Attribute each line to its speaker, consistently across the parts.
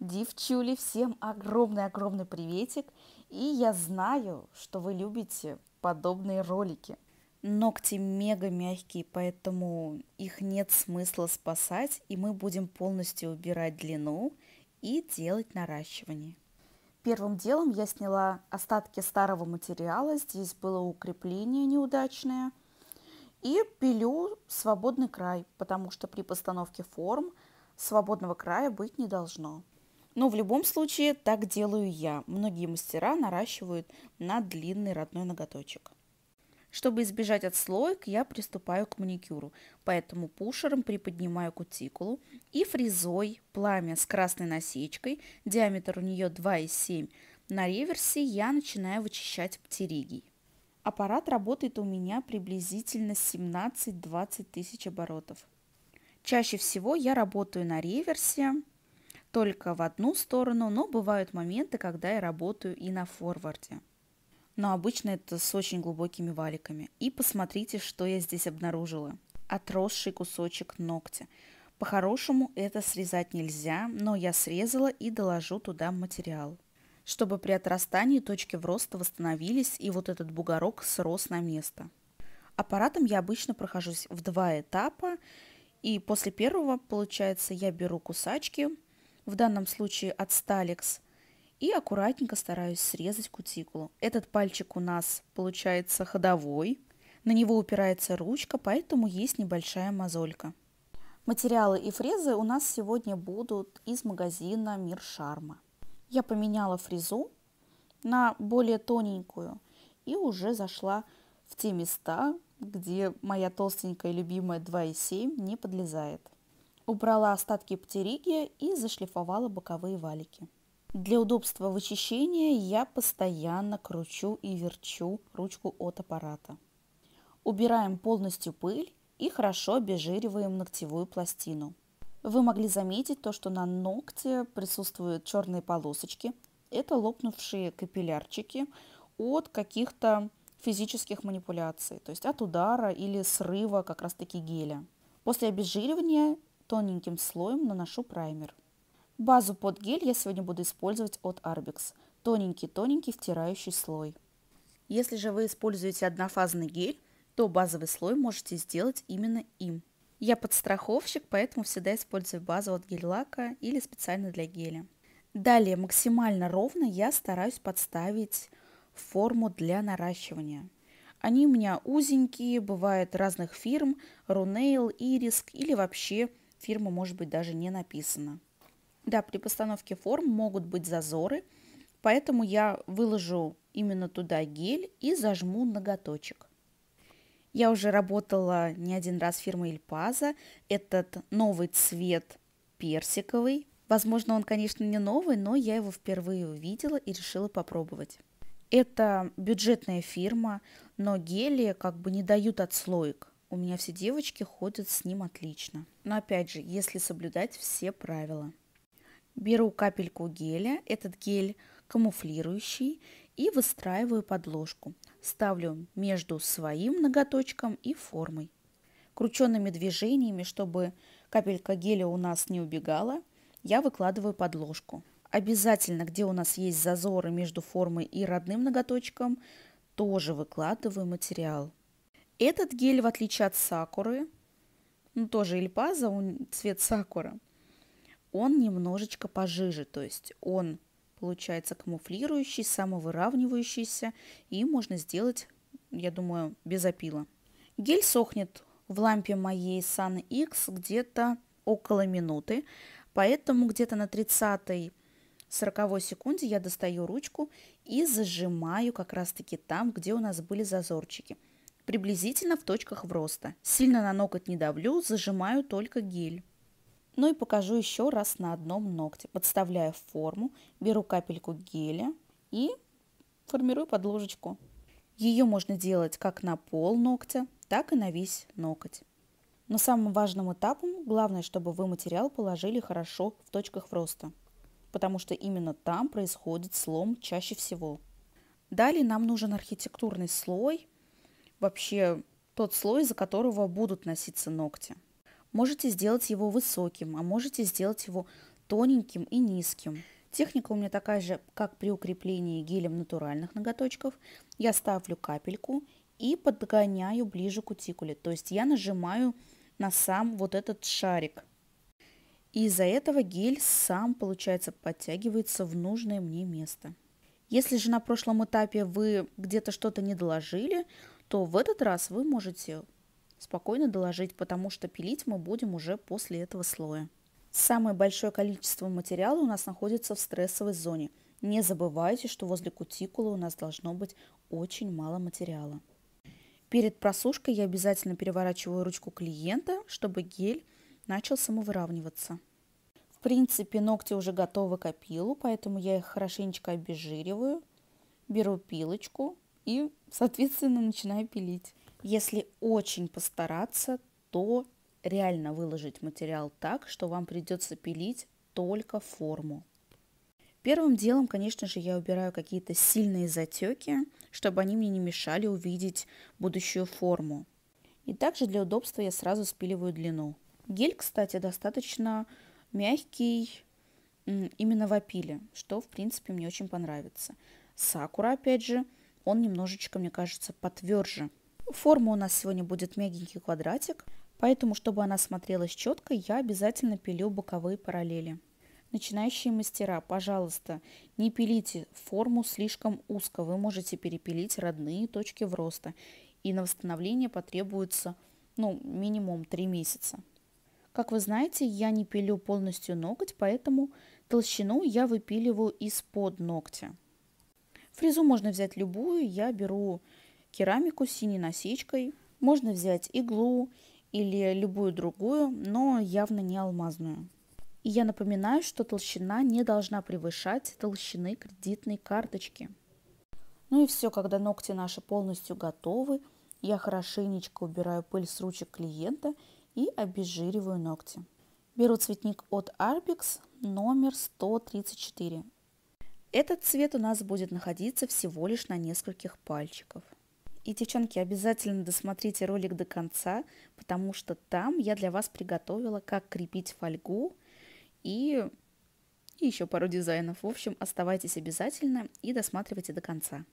Speaker 1: Девчули, всем огромный-огромный приветик. И я знаю, что вы любите подобные ролики. Ногти мега мягкие, поэтому их нет смысла спасать, и мы будем полностью убирать длину и делать наращивание. Первым делом я сняла остатки старого материала, здесь было укрепление неудачное, и пилю свободный край, потому что при постановке форм свободного края быть не должно. Но в любом случае так делаю я. Многие мастера наращивают на длинный родной ноготочек. Чтобы избежать отслоек, я приступаю к маникюру, поэтому пушером приподнимаю кутикулу и фрезой пламя с красной насечкой, диаметр у нее 2,7, на реверсе я начинаю вычищать птеригий. Аппарат работает у меня приблизительно 17-20 тысяч оборотов. Чаще всего я работаю на реверсе, только в одну сторону, но бывают моменты, когда я работаю и на форварде. Но обычно это с очень глубокими валиками. И посмотрите, что я здесь обнаружила. Отросший кусочек ногтя. По-хорошему это срезать нельзя, но я срезала и доложу туда материал. Чтобы при отрастании точки в роста восстановились и вот этот бугорок срос на место. Аппаратом я обычно прохожусь в два этапа. И после первого, получается, я беру кусачки, в данном случае от Сталикс, и аккуратненько стараюсь срезать кутикулу. Этот пальчик у нас получается ходовой, на него упирается ручка, поэтому есть небольшая мозолька. Материалы и фрезы у нас сегодня будут из магазина Мир Шарма. Я поменяла фрезу на более тоненькую и уже зашла в те места, где моя толстенькая любимая 2,7 не подлезает. Убрала остатки птеригия и зашлифовала боковые валики. Для удобства вычищения я постоянно кручу и верчу ручку от аппарата. Убираем полностью пыль и хорошо обезжириваем ногтевую пластину. Вы могли заметить то, что на ногте присутствуют черные полосочки. Это лопнувшие капиллярчики от каких-то физических манипуляций, то есть от удара или срыва как раз таки геля. После обезжиривания Тоненьким слоем наношу праймер. Базу под гель я сегодня буду использовать от Arbex. Тоненький-тоненький втирающий слой. Если же вы используете однофазный гель, то базовый слой можете сделать именно им. Я подстраховщик, поэтому всегда использую базу от гель-лака или специально для геля. Далее максимально ровно я стараюсь подставить форму для наращивания. Они у меня узенькие, бывают разных фирм, Рунейл, Ириск или вообще фирма может быть даже не написана. Да, при постановке форм могут быть зазоры, поэтому я выложу именно туда гель и зажму ноготочек. Я уже работала не один раз фирмой Ильпаза. Этот новый цвет персиковый. Возможно, он, конечно, не новый, но я его впервые увидела и решила попробовать. Это бюджетная фирма, но гели как бы не дают отслоек. У меня все девочки ходят с ним отлично. Но опять же, если соблюдать все правила. Беру капельку геля, этот гель камуфлирующий, и выстраиваю подложку. Ставлю между своим ноготочком и формой. Крученными движениями, чтобы капелька геля у нас не убегала, я выкладываю подложку. Обязательно, где у нас есть зазоры между формой и родным ноготочком, тоже выкладываю материал. Этот гель, в отличие от сакуры, ну тоже эльпаза, он цвет сакуры, он немножечко пожиже, то есть он получается камуфлирующий, самовыравнивающийся, и можно сделать, я думаю, без опила. Гель сохнет в лампе моей Sun X где-то около минуты, поэтому где-то на 30 40 секунде я достаю ручку и зажимаю как раз таки там, где у нас были зазорчики приблизительно в точках в роста. Сильно на ноготь не давлю, зажимаю только гель. Ну и покажу еще раз на одном ногте. Подставляю форму, беру капельку геля и формирую подложечку. Ее можно делать как на пол ногтя, так и на весь ноготь. Но самым важным этапом главное, чтобы вы материал положили хорошо в точках роста, потому что именно там происходит слом чаще всего. Далее нам нужен архитектурный слой, вообще тот слой, за которого будут носиться ногти. Можете сделать его высоким, а можете сделать его тоненьким и низким. Техника у меня такая же, как при укреплении гелем натуральных ноготочков. Я ставлю капельку и подгоняю ближе к кутикуле. То есть я нажимаю на сам вот этот шарик. И из-за этого гель сам, получается, подтягивается в нужное мне место. Если же на прошлом этапе вы где-то что-то не доложили, то в этот раз вы можете спокойно доложить, потому что пилить мы будем уже после этого слоя. Самое большое количество материала у нас находится в стрессовой зоне. Не забывайте, что возле кутикулы у нас должно быть очень мало материала. Перед просушкой я обязательно переворачиваю ручку клиента, чтобы гель начал самовыравниваться. В принципе, ногти уже готовы к опилу, поэтому я их хорошенечко обезжириваю. Беру пилочку, и, соответственно, начинаю пилить. Если очень постараться, то реально выложить материал так, что вам придется пилить только форму. Первым делом, конечно же, я убираю какие-то сильные затеки, чтобы они мне не мешали увидеть будущую форму. И также для удобства я сразу спиливаю длину. Гель, кстати, достаточно мягкий именно в опиле, что, в принципе, мне очень понравится. Сакура, опять же, он немножечко, мне кажется, потверже. Форма у нас сегодня будет мягенький квадратик, поэтому, чтобы она смотрелась четко, я обязательно пилю боковые параллели. Начинающие мастера, пожалуйста, не пилите форму слишком узко, вы можете перепилить родные точки в роста, и на восстановление потребуется ну, минимум 3 месяца. Как вы знаете, я не пилю полностью ноготь, поэтому толщину я выпиливаю из-под ногтя. Фрезу можно взять любую. Я беру керамику с синей насечкой. Можно взять иглу или любую другую, но явно не алмазную. И я напоминаю, что толщина не должна превышать толщины кредитной карточки. Ну и все, когда ногти наши полностью готовы, я хорошенечко убираю пыль с ручек клиента и обезжириваю ногти. Беру цветник от Arpix номер 134. Этот цвет у нас будет находиться всего лишь на нескольких пальчиков. И, девчонки, обязательно досмотрите ролик до конца, потому что там я для вас приготовила, как крепить фольгу и, и еще пару дизайнов. В общем, оставайтесь обязательно и досматривайте до конца.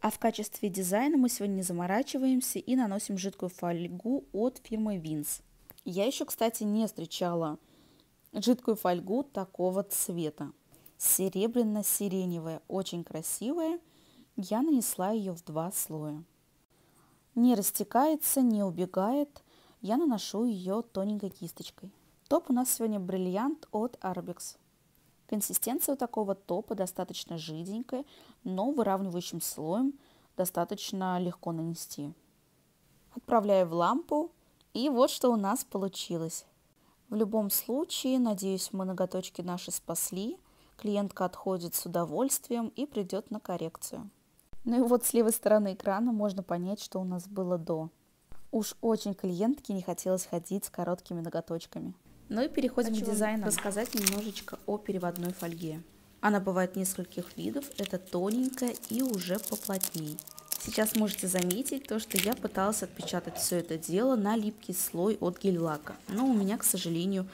Speaker 1: А в качестве дизайна мы сегодня не заморачиваемся и наносим жидкую фольгу от фирмы Винс. Я еще, кстати, не встречала жидкую фольгу такого цвета серебряно-сиреневая, очень красивая. Я нанесла ее в два слоя. Не растекается, не убегает. Я наношу ее тоненькой кисточкой. Топ у нас сегодня бриллиант от Arbex. Консистенция у такого топа достаточно жиденькая, но выравнивающим слоем достаточно легко нанести. Отправляю в лампу, и вот что у нас получилось. В любом случае, надеюсь, мы ноготочки наши спасли. Клиентка отходит с удовольствием и придет на коррекцию. Ну и вот с левой стороны экрана можно понять, что у нас было до. Уж очень клиентке не хотелось ходить с короткими ноготочками. Ну и переходим Хочу к дизайну. рассказать немножечко о переводной фольге. Она бывает нескольких видов, это тоненькая и уже поплотней. Сейчас можете заметить то, что я пыталась отпечатать все это дело на липкий слой от гель-лака, но у меня, к сожалению,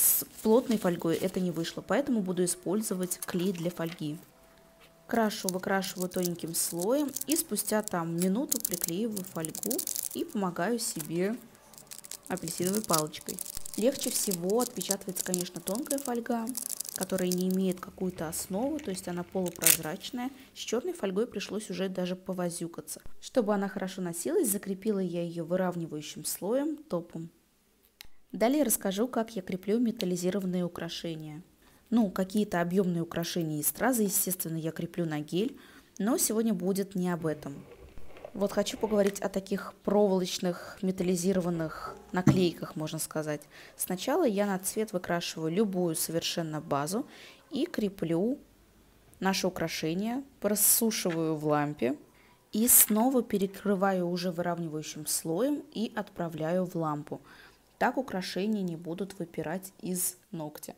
Speaker 1: с плотной фольгой это не вышло, поэтому буду использовать клей для фольги. Крашу, выкрашиваю тоненьким слоем и спустя там минуту приклеиваю фольгу и помогаю себе апельсиновой палочкой. Легче всего отпечатывается, конечно, тонкая фольга, которая не имеет какую-то основу, то есть она полупрозрачная. С черной фольгой пришлось уже даже повозюкаться. Чтобы она хорошо носилась, закрепила я ее выравнивающим слоем топом. Далее расскажу, как я креплю металлизированные украшения. Ну, какие-то объемные украшения и стразы, естественно, я креплю на гель, но сегодня будет не об этом. Вот хочу поговорить о таких проволочных металлизированных наклейках, можно сказать. Сначала я на цвет выкрашиваю любую совершенно базу и креплю наше украшение, просушиваю в лампе и снова перекрываю уже выравнивающим слоем и отправляю в лампу. Так украшения не будут выпирать из ногтя.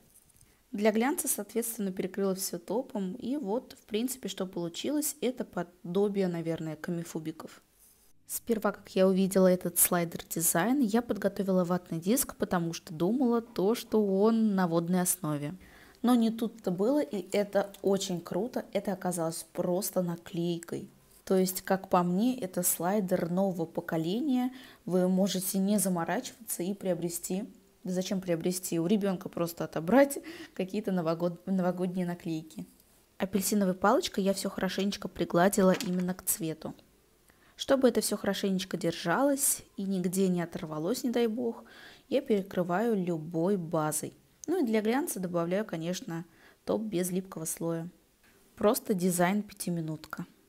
Speaker 1: Для глянца, соответственно, перекрыла все топом. И вот, в принципе, что получилось, это подобие, наверное, камифубиков. Сперва, как я увидела этот слайдер-дизайн, я подготовила ватный диск, потому что думала то, что он на водной основе. Но не тут-то было, и это очень круто. Это оказалось просто наклейкой. То есть, как по мне, это слайдер нового поколения. Вы можете не заморачиваться и приобрести. зачем приобрести? У ребенка просто отобрать какие-то новогод... новогодние наклейки. Апельсиновой палочкой я все хорошенечко пригладила именно к цвету. Чтобы это все хорошенечко держалось и нигде не оторвалось, не дай бог, я перекрываю любой базой. Ну и для глянца добавляю, конечно, топ без липкого слоя. Просто дизайн пятиминутка. минутка.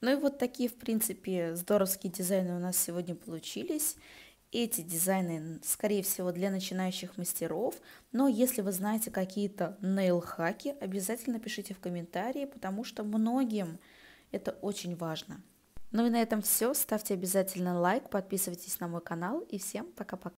Speaker 1: Ну и вот такие, в принципе, здоровские дизайны у нас сегодня получились. Эти дизайны, скорее всего, для начинающих мастеров, но если вы знаете какие-то нейл-хаки, обязательно пишите в комментарии, потому что многим это очень важно. Ну и на этом все. Ставьте обязательно лайк, подписывайтесь на мой канал и всем пока-пока.